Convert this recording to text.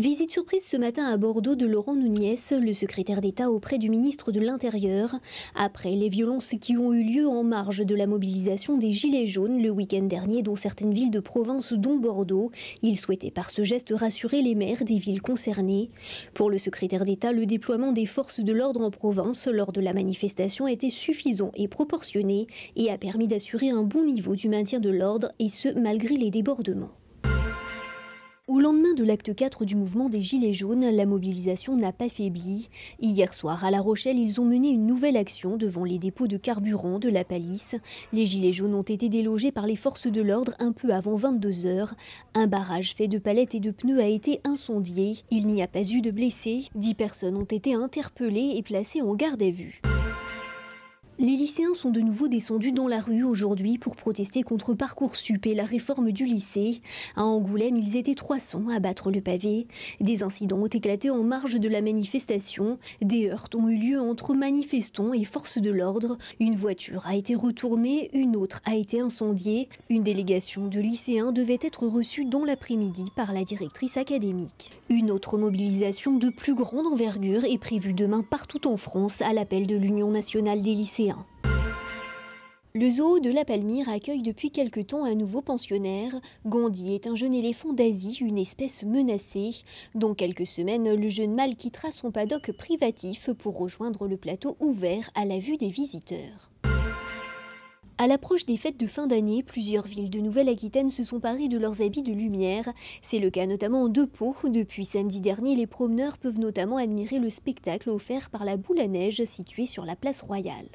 Visite surprise ce matin à Bordeaux de Laurent Nouniès, le secrétaire d'État auprès du ministre de l'Intérieur, après les violences qui ont eu lieu en marge de la mobilisation des Gilets jaunes le week-end dernier dans certaines villes de province dont Bordeaux. Il souhaitait par ce geste rassurer les maires des villes concernées. Pour le secrétaire d'État, le déploiement des forces de l'ordre en province lors de la manifestation était suffisant et proportionné et a permis d'assurer un bon niveau du maintien de l'ordre et ce malgré les débordements. Au lendemain de l'acte 4 du mouvement des Gilets jaunes, la mobilisation n'a pas faibli. Hier soir, à La Rochelle, ils ont mené une nouvelle action devant les dépôts de carburant de la palice. Les Gilets jaunes ont été délogés par les forces de l'ordre un peu avant 22 heures. Un barrage fait de palettes et de pneus a été incendié. Il n'y a pas eu de blessés. Dix personnes ont été interpellées et placées en garde à vue. Les lycéens sont de nouveau descendus dans la rue aujourd'hui pour protester contre Parcoursup et la réforme du lycée. À Angoulême, ils étaient 300 à battre le pavé. Des incidents ont éclaté en marge de la manifestation. Des heurts ont eu lieu entre manifestants et forces de l'ordre. Une voiture a été retournée, une autre a été incendiée. Une délégation de lycéens devait être reçue dans l'après-midi par la directrice académique. Une autre mobilisation de plus grande envergure est prévue demain partout en France à l'appel de l'Union nationale des lycéens le zoo de la Palmyre accueille depuis quelques temps un nouveau pensionnaire. Gondi est un jeune éléphant d'Asie, une espèce menacée. Dans quelques semaines, le jeune mâle quittera son paddock privatif pour rejoindre le plateau ouvert à la vue des visiteurs. À l'approche des fêtes de fin d'année, plusieurs villes de Nouvelle-Aquitaine se sont parées de leurs habits de lumière. C'est le cas notamment en Pau. Depuis samedi dernier, les promeneurs peuvent notamment admirer le spectacle offert par la boule à neige située sur la place Royale.